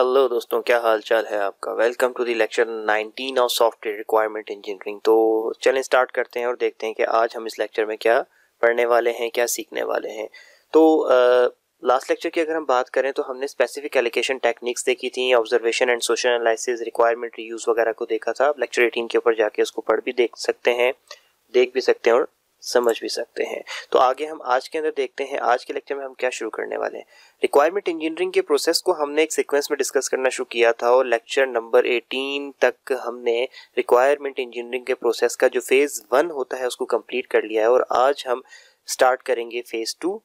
hello दोस्तों क्या हाल चाल है आपका welcome to the lecture 19 of software requirement engineering तो चलें स्टार्ट करते हैं और देखते हैं कि आज हम इस लेक्चर में क्या पढ़ने वाले हैं क्या सीखने वाले हैं तो लास्ट लेक्चर की अगर हम बात करें तो हमने स्पेसिफिक एलिकेशन टेक्निक्स देखी थी observation and social analysis requirement reviews वगैरह को देखा था लेक्चर एटीन के ऊपर जाके उसको पढ़ भी देख सकते हैं देख भी सकते हैं और समझ भी सकते हैं तो आगे हम आज के अंदर देखते हैं आज के लेक्चर में हम क्या शुरू करने वाले हैं रिक्वायरमेंट इंजीनियरिंग के प्रोसेस को हमने एक सीक्वेंस में डिस्कस करना शुरू किया था और लेक्चर नंबर 18 तक हमने रिक्वायरमेंट इंजीनियरिंग के प्रोसेस का जो फेज़ वन होता है उसको कंप्लीट कर लिया है और आज हम स्टार्ट करेंगे फेज़ टू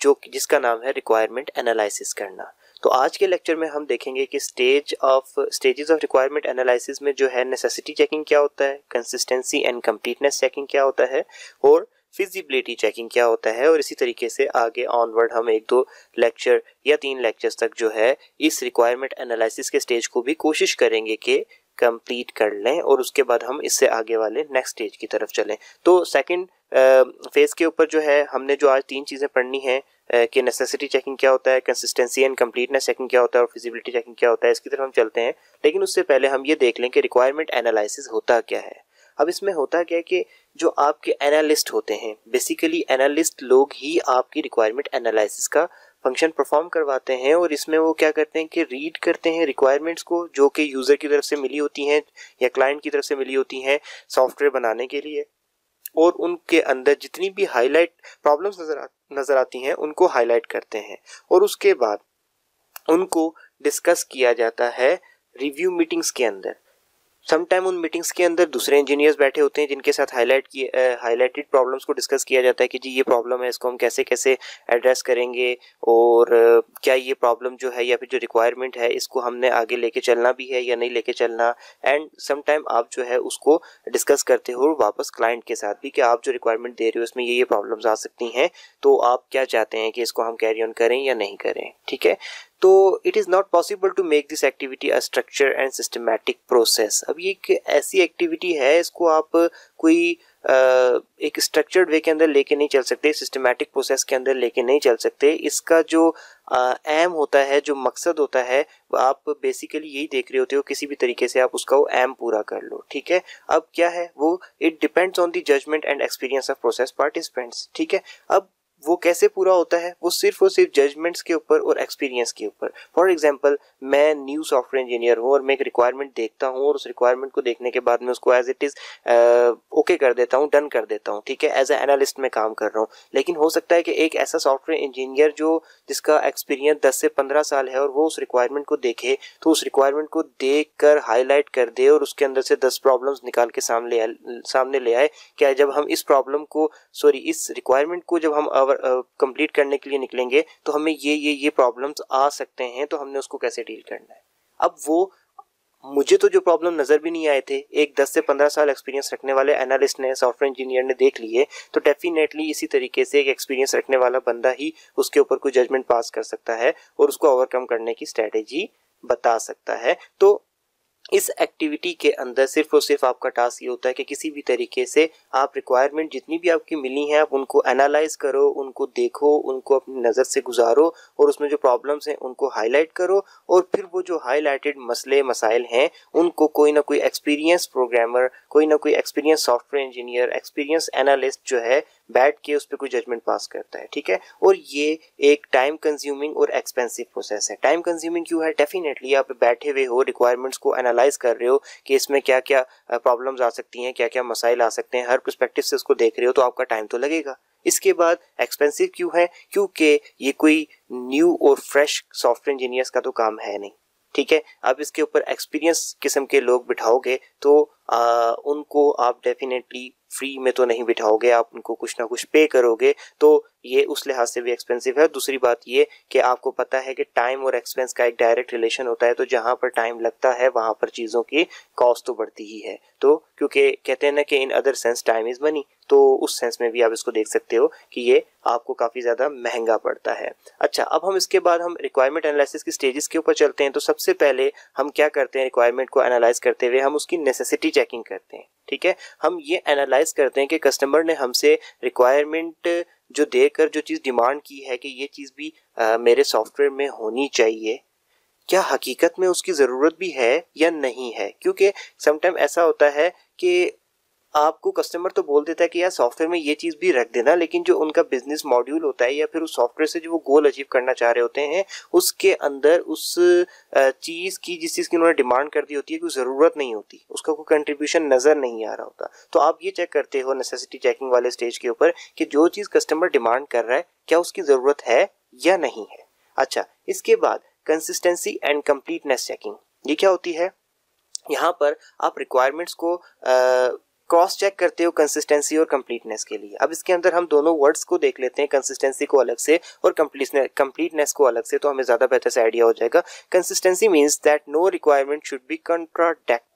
जो जिसका नाम है रिक्वायरमेंट एनालिसिस करना तो आज के लेक्चर में हम देखेंगे कि stage of stages of requirement analysis में जो है नेसेसिटी चेकिंग क्या होता है कंसिस्टेंसी एंड कम्प्लीटनेस चेकिंग क्या होता है और फिजिबिलिटी चेकिंग क्या होता है और इसी तरीके से आगे ऑनवर्ड हम एक दो लेक्चर या तीन लेक्चर्स तक जो है इस रिक्वायरमेंट एनालिसिस के स्टेज को भी कोशिश करेंगे कि कंप्लीट कर लें और उसके बाद हम इससे आगे वाले नेक्स्ट स्टेज की तरफ चलें तो सेकंड फेज के ऊपर जो है हमने जो आज तीन चीज़ें पढ़नी हैं कि नेसेसिटी चेकिंग क्या होता है कंसिस्टेंसी एंड कम्प्लीटनेस चेकिंग क्या होता है और फिजिबिलिटी चेकिंग क्या होता है इसकी तरफ हम चलते हैं लेकिन उससे पहले हम ये देख लें कि रिक्वायरमेंट एनालिसिस होता क्या है अब इसमें होता क्या है कि जो आपके एनालिस्ट होते हैं बेसिकली एनालिस्ट लोग ही आपकी रिक्वायरमेंट एनालिसिस का फंक्शन परफॉर्म करवाते हैं और इसमें वो क्या करते हैं कि रीड करते हैं रिक्वायरमेंट्स को जो कि यूज़र की तरफ से मिली होती हैं या क्लाइंट की तरफ से मिली होती हैं सॉफ्टवेयर बनाने के लिए और उनके अंदर जितनी भी हाईलाइट प्रॉब्लम्स नजर आ, नजर आती हैं उनको हाईलाइट करते हैं और उसके बाद उनको डिस्कस किया जाता है रिव्यू मीटिंग्स के अंदर समटाइम उन मीटिंग्स के अंदर दूसरे इंजीनियर्स बैठे होते हैं जिनके साथ हाईलाइट किए हाईलाइटेड प्रॉब्लम्स को डिस्कस किया जाता है कि जी ये प्रॉब्लम है इसको हम कैसे कैसे एड्रेस करेंगे और क्या ये प्रॉब्लम जो है या फिर जो रिक्वायरमेंट है इसको हमने आगे लेके चलना भी है या नहीं लेके चलना एंड समटाइम आप जो है उसको डिस्कस करते हो वापस क्लाइंट के साथ भी कि आप जो रिक्वायरमेंट दे रहे हो उसमें ये ये प्रॉब्लम्स आ सकती हैं तो आप क्या चाहते हैं कि इसको हम कैरी ऑन करें या नहीं करें ठीक है तो it is not possible to make this activity a structure and systematic process अब ये एक ऐसी एक्टिविटी है इसको आप कोई एक स्ट्रक्चर्ड वे के अंदर लेके नहीं चल सकते सिस्टमेटिक प्रोसेस के अंदर लेके नहीं चल सकते इसका जो एम होता है जो मकसद होता है आप बेसिकली यही देख रहे होते हो किसी भी तरीके से आप उसका वो एम पूरा कर लो ठीक है अब क्या है वो it depends on the judgment and experience of process participants ठीक है अब वो कैसे पूरा होता है वो सिर्फ और सिर्फ जजमेंट्स के ऊपर और एक्सपीरियंस के ऊपर फॉर एग्जाम्पल मैं न्यू सॉफ्टवेयर इंजीनियर हूँ और मैं एक रिक्वायरमेंट देखता हूँ और उस रिक्वायरमेंट को देखने के बाद मैं उसको एज इट इज़ ओके कर देता हूँ डन कर देता हूँ ठीक है एज ए एनालिस्ट मैं काम कर रहा हूँ लेकिन हो सकता है कि एक ऐसा सॉफ्टवेयर इंजीनियर जो जिसका एक्सपीरियंस दस से पंद्रह साल है और वो उस रिक्वायरमेंट को देखे तो उस रिक्वायरमेंट को देख कर हाईलाइट कर दे और उसके अंदर से दस प्रॉब्लम निकाल के सामने सामने ले आए क्या जब हम इस प्रॉब्लम को सॉरी इस रिक्वायरमेंट को जब हम कवर कंप्लीट करने के लिए निकलेंगे तो हमें ये ये ये प्रॉब्लम्स आ सकते हैं तो हमने उसको कैसे डील करना है अब वो मुझे तो जो प्रॉब्लम नज़र भी नहीं आए थे एक 10 से 15 साल एक्सपीरियंस रखने वाले एनालिस्ट ने सॉफ्टवेयर इंजीनियर ने देख लिए तो डेफिनेटली इसी तरीके से एक एक्सपीरियंस रखने वाला बंदा ही उसके ऊपर कोई जजमेंट पास कर सकता है और उसको ओवरकम करने की स्ट्रेटेजी बता सकता है तो इस एक्टिविटी के अंदर सिर्फ और सिर्फ आपका टास्क ये होता है कि किसी भी तरीके से आप रिक्वायरमेंट जितनी भी आपकी मिली हैं आप उनको एनालाइज करो उनको देखो उनको अपनी नज़र से गुजारो और उसमें जो प्रॉब्लम्स हैं उनको हाईलाइट करो और फिर वो जो हाईलाइटेड मसले मसाइल हैं उनको कोई ना कोई एक्सपीरियंस प्रोग्रामर कोई ना कोई experience software engineer experience analyst जो है बैठ के उस पर कोई जजमेंट पास करता है ठीक है और ये एक टाइम कंज्यूमिंग और एक्सपेंसिव प्रोसेस है टाइम कंज्यूमिंग क्यों है डेफिनेटली आप बैठे हुए हो रिक्वायरमेंट्स को एनालाइज एनालाइज कर रहे हो कि इसमें क्या क्या प्रॉब्लम्स आ सकती हैं क्या क्या मसाइल आ सकते हैं हर प्रस्पेक्टिव से उसको देख रहे हो तो आपका टाइम तो लगेगा इसके बाद एक्सपेंसिव क्यों है क्योंकि ये कोई न्यू और फ्रेश सॉफ्टवेयर इंजीनियर्स का तो काम है नहीं ठीक है आप इसके ऊपर एक्सपीरियंस किस्म के लोग बिठाओगे तो आ, उनको आप डेफिनेटली फ्री में तो नहीं बिठाओगे आप उनको कुछ ना कुछ पे करोगे तो ये उस लिहाज से भी एक्सपेंसिव है और दूसरी बात ये कि आपको पता है कि टाइम और एक्सपेंस का एक डायरेक्ट रिलेशन होता है तो जहाँ पर टाइम लगता है वहाँ पर चीज़ों की कॉस्ट तो बढ़ती ही है तो क्योंकि कहते हैं ना कि in other sense time is money तो उस सेंस में भी आप इसको देख सकते हो कि ये आपको काफ़ी ज़्यादा महंगा पड़ता है अच्छा अब हम इसके बाद हम रिक्वायरमेंट एनालिसिस की स्टेजेस के ऊपर चलते हैं तो सबसे पहले हम क्या करते हैं रिक्वायरमेंट को एनालाइज करते हुए हम उसकी नेसेसिटी चेकिंग करते हैं ठीक है हम ये एनालाइज करते हैं कि कस्टमर ने हमसे रिक्वायरमेंट जो देकर जो चीज़ डिमांड की है कि ये चीज़ भी आ, मेरे सॉफ्टवेयर में होनी चाहिए क्या हकीकत में उसकी ज़रूरत भी है या नहीं है क्योंकि समटाइम ऐसा होता है कि आपको कस्टमर तो बोल देता है कि यार सॉफ्टवेयर में ये चीज़ भी रख देना लेकिन जो उनका बिजनेस मॉड्यूल होता है या फिर उस सॉफ्टवेयर से जो वो गोल अचीव करना चाह रहे होते हैं उसके अंदर उस चीज़ की जिस चीज़ की उन्होंने डिमांड कर दी होती है कोई ज़रूरत नहीं होती उसका कोई कंट्रीब्यूशन नज़र नहीं आ रहा होता तो आप ये चेक करते हो नेसेसिटी चेकिंग वाले स्टेज के ऊपर कि जो चीज़ कस्टमर डिमांड कर रहा है क्या उसकी ज़रूरत है या नहीं है अच्छा इसके बाद कंसिस्टेंसी एंड कंप्लीटनेस चेकिंग ये क्या होती है यहाँ पर आप रिक्वायरमेंट्स को आ, क्रॉस चेक करते हो कंसिस्टेंसी और कंप्लीटनेस के लिए अब इसके अंदर हम दोनों वर्ड्स को देख लेते हैं कंसिस्टेंसी को अलग से और कंप्लीटनेस को अलग से तो हमें ज़्यादा बेहतर से आइडिया हो जाएगा consistency means that no requirement should be contradict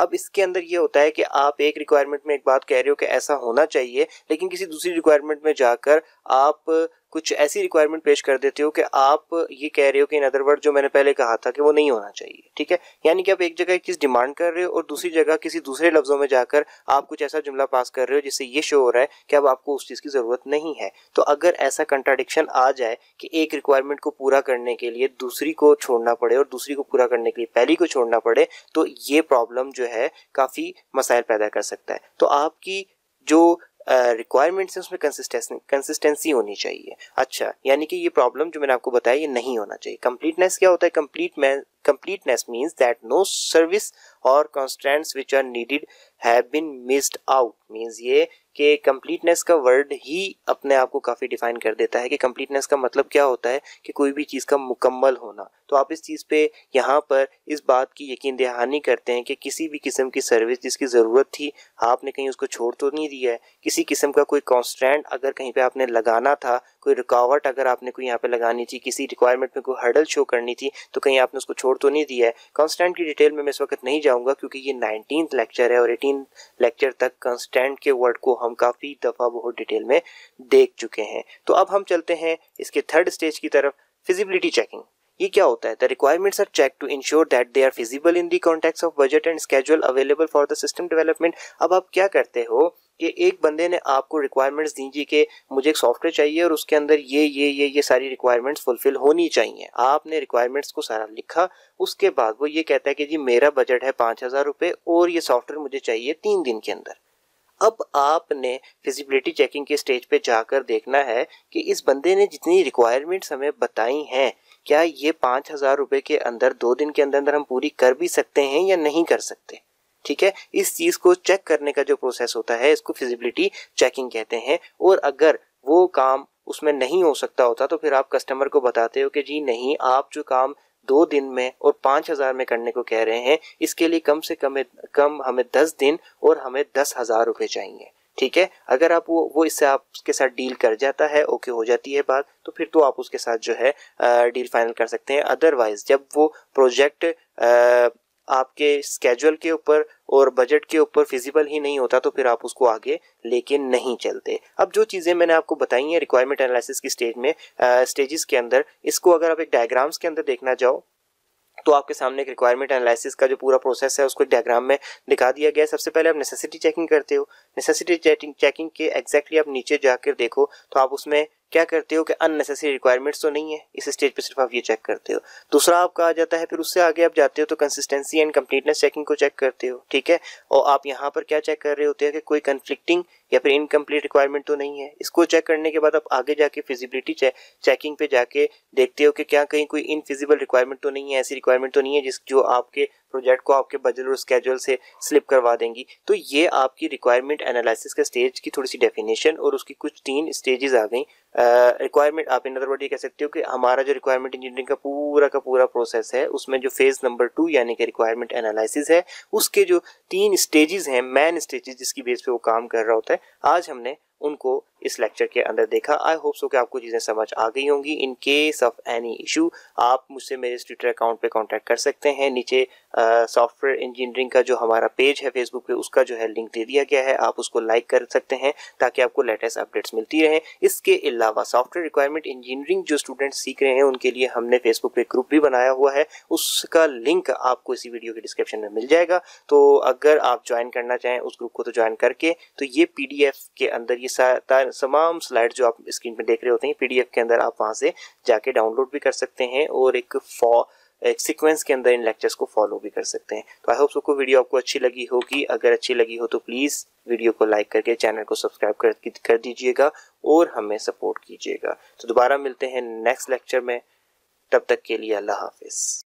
अब इसके अंदर ये होता है कि आप एक रिक्वायरमेंट में एक बात कह रहे हो कि ऐसा होना चाहिए लेकिन किसी दूसरी रिक्वायरमेंट में जाकर आप कुछ ऐसी रिक्वायरमेंट पेश कर देते हो कि आप ये कह रहे हो कि इन अदर वर्ड जो मैंने पहले कहा था कि वो नहीं होना चाहिए ठीक है यानी कि आप एक जगह एक चीज़ डिमांड कर रहे हो और दूसरी जगह किसी दूसरे लफ्ज़ों में जाकर आप कुछ ऐसा जुमला पास कर रहे हो जिससे ये शो हो रहा है कि अब आपको उस चीज़ की ज़रूरत नहीं है तो अगर ऐसा कंट्राडिक्शन आ जाए कि एक रिक्वायरमेंट को पूरा करने के लिए दूसरी को छोड़ना पड़े और दूसरी को पूरा करने के लिए पहली को छोड़ना पड़े तो ये प्रॉब्लम जो है काफ़ी मसाइल पैदा कर सकता है तो आपकी जो रिक्वायरमेंट्स हैं उसमें कंसिस्टेंसी कंसिस्टेंसी होनी चाहिए अच्छा यानी कि ये प्रॉब्लम जो मैंने आपको बताया ये नहीं होना चाहिए कम्प्लीटनेस क्या होता है complete completeness means that no service और constants which are needed have been missed out means ये कि कम्प्लीटनेस का वर्ड ही अपने आप को काफ़ी डिफाइन कर देता है कि कम्प्लीटनेस का मतलब क्या होता है कि कोई भी चीज़ का मुकम्मल होना तो आप इस चीज़ पे यहाँ पर इस बात की यकीन दहानी करते हैं कि किसी भी किस्म की सर्विस जिसकी ज़रूरत थी आपने कहीं उसको छोड़ तो नहीं दिया है किसी किस्म का कोई कॉन्स्टेंट अगर कहीं पर आपने लगाना था कोई रुकावट अगर आपने कोई यहाँ पे लगानी थी किसी रिक्वायरमेंट में कोई हर्डल शो करनी थी तो कहीं आपने उसको छोड़ तो नहीं दिया है कॉन्स्टेंट की डिटेल में मैं इस वक्त नहीं जाऊँगा क्योंकि ये नाइनटीन लेक्चर है और एटीन लेक्चर तक कॉन्स्टेंट के वर्ड को हम काफ़ी दफ़ा बहुत डिटेल में देख चुके हैं तो अब हम चलते हैं इसके थर्ड स्टेज की तरफ फिजिबिलिटी चेकिंग ये क्या होता है the requirements are check to ensure that they are feasible in the context of budget and schedule available for the system development अब आप क्या करते हो कि एक बंदे ने आपको रिक्वायरमेंट्स दीजिए कि मुझे एक सॉफ्टवेयर चाहिए और उसके अंदर ये ये ये ये सारी रिक्वायरमेंट्स फुलफिल होनी चाहिए आपने रिक्वायरमेंट्स को सारा लिखा उसके बाद वो ये कहता है कि जी मेरा बजट है पाँच हज़ार रुपये और ये सॉफ्टवेयर मुझे चाहिए तीन दिन के अंदर अब आपने फिजिबिलिटी चेकिंग के स्टेज पे जाकर देखना है कि इस बंदे ने जितनी रिक्वायरमेंट्स हमें बताई हैं क्या ये पाँच हज़ार रुपये के अंदर दो दिन के अंदर अंदर हम पूरी कर भी सकते हैं या नहीं कर सकते ठीक है इस चीज को चेक करने का जो प्रोसेस होता है इसको फिजिबिलिटी चेकिंग कहते हैं और अगर वो काम उसमें नहीं हो सकता होता तो फिर आप कस्टमर को बताते हो कि जी नहीं आप जो काम दो दिन में और पाँच हज़ार में करने को कह रहे हैं इसके लिए कम से कम कम हमें दस दिन और हमें दस हज़ार रुपये चाहिए ठीक है अगर आप वो वो इससे आपके साथ डील कर जाता है ओके हो जाती है बात तो फिर तो आप उसके साथ जो है डील फाइनल कर सकते हैं अदरवाइज जब वो प्रोजेक्ट आपके स्केजुअल के ऊपर और बजट के ऊपर फिजिबल ही नहीं होता तो फिर आप उसको आगे लेके नहीं चलते अब जो चीज़ें मैंने आपको बताई हैं रिक्वायरमेंट एनालिसिस की स्टेज में स्टेजेस के अंदर इसको अगर आप एक डायग्राम्स के अंदर देखना चाहो तो आपके सामने एक रिक्वायरमेंट एनालिसिस का जो पूरा प्रोसेस है उसको डायग्राम में दिखा दिया गया है सबसे पहले आप नेसेसिटी चेकिंग करते हो नेसेसिटी चेकिंग के एग्जैक्टली आप नीचे जाकर देखो तो आप उसमें क्या करते हो कि अननेसेसरी रिक्वायरमेंट्स तो नहीं है इस स्टेज पे सिर्फ आप ये चेक करते हो दूसरा आपका आ जाता है फिर उससे आगे आप जाते हो तो कंसिस्टेंसी एंड कंप्लीटनेस चेकिंग को चेक करते हो ठीक है और आप यहाँ पर क्या चेक कर रहे होते हैं कि कोई कन्फ्लिक्टिंग या फिर इनकम्प्लीट रिक्वायरमेंट तो नहीं है इसको चेक करने के बाद आप आगे जाके फिजिबिलिटी चे, चेकिंग पे जाके देखते हो कि क्या कहीं कोई इनफिजिबल रिक्वायरमेंट तो नहीं है ऐसी रिक्वायरमेंट तो नहीं है जिस जो आपके प्रोजेक्ट को आपके बजट और स्केड्यूल से स्लिप करवा देंगी तो ये आपकी रिक्वायरमेंट एनालिसिस के स्टेज की थोड़ी सी डेफिनेशन और उसकी कुछ तीन स्टेजेस आ गई रिक्वायरमेंट आप इन अदर वर्ड ये कह सकते हो कि हमारा जो रिक्वायरमेंट इंजीनियरिंग का पूरा का पूरा प्रोसेस है उसमें जो फेज़ नंबर टू यानी कि रिक्वायरमेंट एनालिसिस है उसके जो तीन स्टेजेस हैं मैन स्टेजेस जिसकी बेस पे वो काम कर रहा होता है आज हमने उनको इस लेक्चर के अंदर देखा आई होप सो कि आपको चीज़ें समझ आ गई होंगी in case of any issue आप मुझसे मेरे ट्विटर अकाउंट पे कांटेक्ट कर सकते हैं नीचे सॉफ्टवेयर इंजीनियरिंग का जो हमारा पेज है फेसबुक पे उसका जो है लिंक दे दिया गया है आप उसको लाइक कर सकते हैं ताकि आपको लेटेस्ट अपडेट्स मिलती रहे इसके अलावा सॉफ्टवेयर रिक्वायरमेंट इंजीनियरिंग जो स्टूडेंट सीख रहे हैं उनके लिए हमने फेसबुक पर ग्रुप भी बनाया हुआ है उसका लिंक आपको इसी वीडियो के डिस्क्रिप्शन में मिल जाएगा तो अगर आप ज्वाइन करना चाहें उस ग्रुप को तो ज्वाइन करके तो ये पी के अंदर ये तमाम स्लाइड जो आप स्क्रीन पर देख रहे होते हैं पीडीएफ के अंदर आप वहां से जाके डाउनलोड भी कर सकते हैं और एक फॉ एक सीक्वेंस के अंदर इन लेक्चर्स को फॉलो भी कर सकते हैं तो आई होप सबको वीडियो आपको अच्छी लगी होगी अगर अच्छी लगी हो तो प्लीज़ वीडियो को लाइक करके चैनल को सब्सक्राइब कर, कर दीजिएगा और हमें सपोर्ट कीजिएगा तो दोबारा मिलते हैं नेक्स्ट लेक्चर में तब तक के लिए अल्लाह हाफिज़